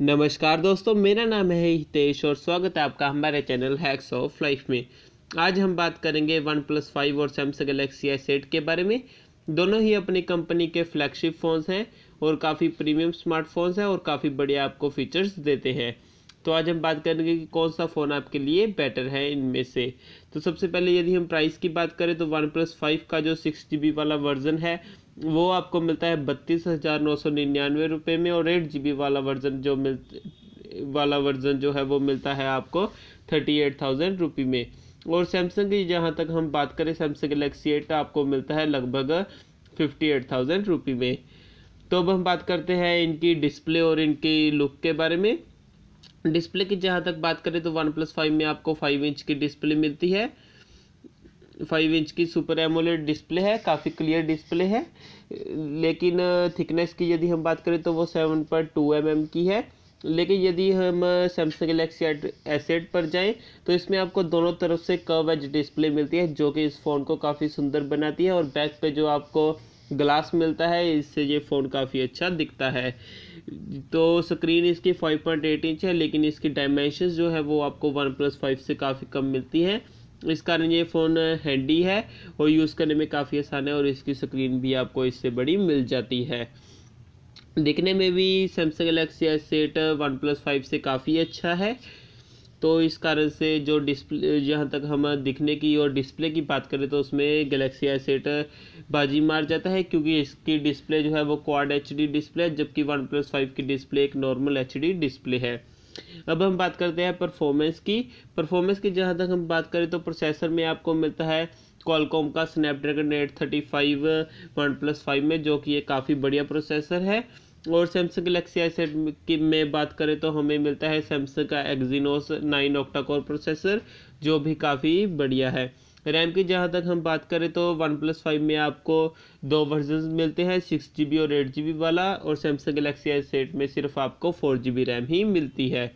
नमस्कार दोस्तों मेरा नाम है हितेश और स्वागत है आपका हमारे चैनल हैक्स ऑफ लाइफ में आज हम बात करेंगे वन प्लस फाइव और सैमसंग गलेक्सी एस एट के बारे में दोनों ही अपनी कंपनी के फ्लैगशिप फ़ोन्स हैं और काफ़ी प्रीमियम स्मार्टफोन्स हैं और काफ़ी बढ़िया आपको फीचर्स देते हैं तो आज हम बात करेंगे कि कौन सा फ़ोन आपके लिए बेटर है इनमें से तो सबसे पहले यदि हम प्राइस की बात करें तो वन प्लस फाइव का जो सिक्स जी वाला वर्जन है वो आपको मिलता है बत्तीस हज़ार नौ सौ निन्यानवे रुपये में और एट जी वाला वर्जन जो मिल वाला वर्जन जो है वो मिलता है आपको थर्टी एट थाउजेंड रुपी में और सैमसंग की जहाँ तक हम बात करें सैमसंग गलेक्सी एट आपको मिलता है लगभग फिफ्टी एट थाउजेंड रुपी में तो अब हम बात करते हैं इनकी डिस्प्ले और इनकी लुक के बारे में डिस्प्ले की जहाँ तक बात करें तो वन प्लस फाइव में आपको फाइव इंच की डिस्प्ले मिलती है फाइव इंच की सुपर एमोलेड डिस्प्ले है काफ़ी क्लियर डिस्प्ले है लेकिन थिकनेस की यदि हम बात करें तो वो seven point two M M की है लेकिन यदि हम सैमसंग गलेक्सी एसेट पर जाएं तो इसमें आपको दोनों तरफ से कर्व एज डिस्प्ले मिलती है जो कि इस फ़ोन को काफ़ी सुंदर बनाती है और बैक पे जो आपको ग्लास मिलता है इससे ये फ़ोन काफ़ी अच्छा दिखता है तो स्क्रीन इसकी 5.8 इंच है लेकिन इसकी डायमेंशन जो है वो आपको वन प्लस फाइव से काफ़ी कम मिलती है इस कारण ये फ़ोन हैंडी है और यूज़ करने में काफ़ी आसान है और इसकी स्क्रीन भी आपको इससे बड़ी मिल जाती है दिखने में भी Samsung Galaxy S eight one plus five से काफ़ी अच्छा है तो इस कारण से जो डिस्प्ले जहाँ तक हम दिखने की और डिस्प्ले की बात करें तो उसमें गैलेक्सी आई सेट बाजी मार जाता है क्योंकि इसकी डिस्प्ले जो है वो क्वाड एच डिस्प्ले है जबकि वन प्लस फाइव की डिस्प्ले एक नॉर्मल एच डिस्प्ले है अब हम बात करते हैं परफॉर्मेंस की परफॉर्मेंस की जहाँ तक हम बात करें तो प्रोसेसर में आपको मिलता है कॉलकॉम का Snapdragon eight thirty five one plus five में जो कि ये काफ़ी बढ़िया प्रोसेसर है और सैमसंग गलेक्सी आई सेट की में बात करें तो हमें मिलता है सैमसंग का Exynos nine octa core processor जो भी काफ़ी बढ़िया है रैम की जहाँ तक हम बात करें तो वन प्लस फाइव में आपको दो वर्जन मिलते हैं सिक्स जी बी और एट जी बी वाला और सैमसंग गलेक्सी आई सेट में सिर्फ आपको फोर जी बी रैम ही मिलती है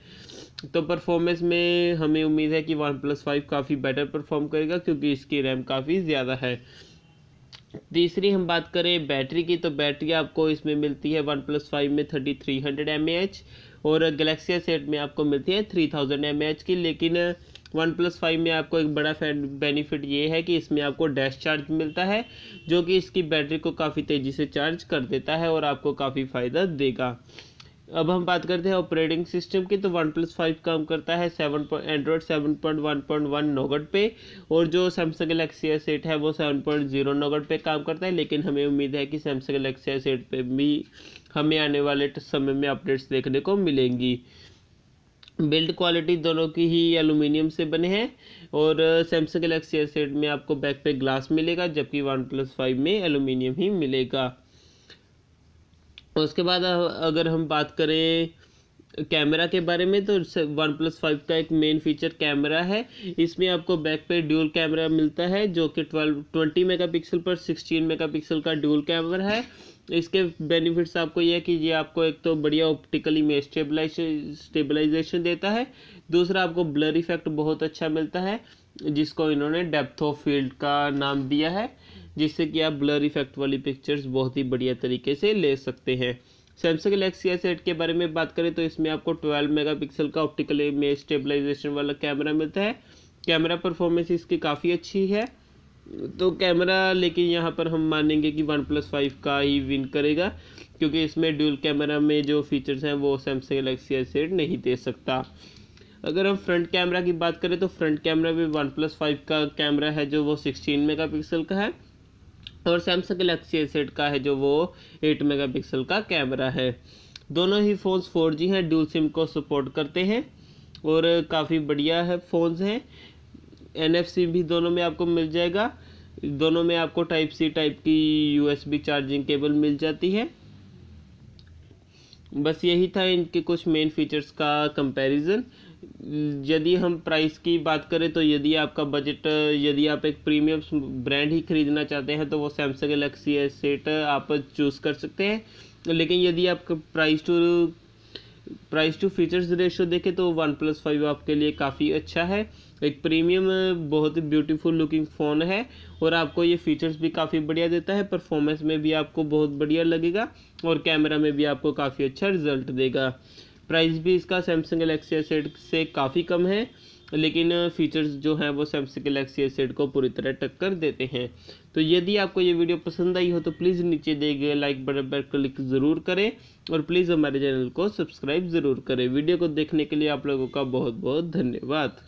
तो परफॉर्मेंस में हमें उम्मीद है कि वन प्लस फाइव काफ़ी बेटर परफॉर्म करेगा क्योंकि इसकी रैम काफ़ी ज़्यादा है तीसरी हम बात करें बैटरी की तो बैटरी आपको इसमें मिलती है वन प्लस फाइव में thirty three hundred M H और गलेक्सिया सेट में आपको मिलती है थ्री थाउजेंड एम एच की लेकिन वन प्लस फाइव में आपको एक बड़ा फैन बेनिफिट ये है कि इसमें आपको डैश चार्ज मिलता है जो कि इसकी बैटरी को काफ़ी तेज़ी से चार्ज कर देता है और आपको काफ़ी फ़ायदा देगा अब हम बात करते हैं ऑपरेटिंग सिस्टम की तो वन प्लस फाइव काम करता है seven point Android seven point one point one Nougat पे और जो सैमसंग गलेक्सी एस एट है वो सेवन पॉइंट जीरो नोगट पे काम करता है लेकिन हमें उम्मीद है कि सैमसंग गलेक्सी एस एट पे भी हमें आने वाले समय में अपडेट्स देखने को मिलेंगी बिल्ड क्वालिटी दोनों की ही एलुमिनियम से बने हैं और सैमसंग गलेक्सी एस एट में आपको बैक पे ग्लास मिलेगा जबकि वन प्लस फाइव में एलुमिनियम ही मिलेगा उसके बाद अगर हम बात करें कैमरा के बारे में तो वन प्लस फाइव का एक मेन फीचर कैमरा है इसमें आपको बैक पे ड्यूल कैमरा मिलता है जो कि ट्वेल्व ट्वेंटी पिक्सल पर सिक्सटीन पिक्सल का ड्यूल कैमरा है इसके बेनिफिट्स आपको ये है कि ये आपको एक तो बढ़िया ऑप्टिकल इमेज स्टेबलाइजेशन देता है दूसरा आपको ब्लर इफेक्ट बहुत अच्छा मिलता है जिसको इन्होंने डेप्थ ऑफ फील्ड का नाम दिया है जिससे कि आप ब्लर इफेक्ट वाली पिक्चर्स बहुत ही बढ़िया तरीके से ले सकते हैं सैमसंग गलेक्सी एस एट के बारे में बात करें तो इसमें आपको 12 मेगापिक्सल का ऑप्टिकल इमेज स्टेबलाइजेशन वाला कैमरा मिलता है कैमरा परफॉर्मेंस इसकी काफ़ी अच्छी है तो कैमरा लेकिन यहाँ पर हम मानेंगे कि वन प्लस फाइव का ही विन करेगा क्योंकि इसमें ड्यूल कैमरा में जो फीचर्स हैं वो सैमसंग गलेक्सी एस एट नहीं दे सकता अगर हम फ्रंट कैमरा की बात करें तो फ्रंट कैमरा भी वन प्लस फाइव का कैमरा है जो वो सिक्सटीन मेगा पिक्सल का है और सैमसंग गलेक्सी एसेट का है जो वो एट मेगा पिक्सल का कैमरा है दोनों ही फ़ोन्स फोर जी हैं डूल सिम को सपोर्ट करते हैं और काफ़ी बढ़िया है फ़ोन्स हैं एन भी दोनों में आपको मिल जाएगा दोनों में आपको टाइप सी टाइप की यू चार्जिंग केबल मिल जाती है बस यही था इनके कुछ मेन फीचर्स का कंपैरिजन यदि हम प्राइस की बात करें तो यदि आपका बजट यदि आप एक प्रीमियम ब्रांड ही खरीदना चाहते हैं तो वो सैमसंग गलेक्सी एस एट आप चूज़ कर सकते हैं लेकिन यदि आप price to price to features ratio देखें तो वन प्लस फाइव आपके लिए काफ़ी अच्छा है एक प्रीमियम बहुत ही ब्यूटीफुल लुकिंग फ़ोन है और आपको ये फीचर्स भी काफ़ी बढ़िया देता है परफॉर्मेंस में भी आपको बहुत बढ़िया लगेगा और कैमरा में भी आपको काफ़ी अच्छा रिजल्ट देगा प्राइस भी इसका सैमसंग गलेक्सी एस एट से काफ़ी कम है लेकिन फीचर्स जो हैं वो सैमसंग गलेक्सी एस एट को पूरी तरह टक्कर देते हैं तो यदि आपको ये वीडियो पसंद आई हो तो प्लीज़ नीचे दिए गए लाइक बटन पर क्लिक ज़रूर करें और प्लीज़ हमारे चैनल को सब्सक्राइब ज़रूर करें वीडियो को देखने के लिए आप लोगों का बहुत बहुत धन्यवाद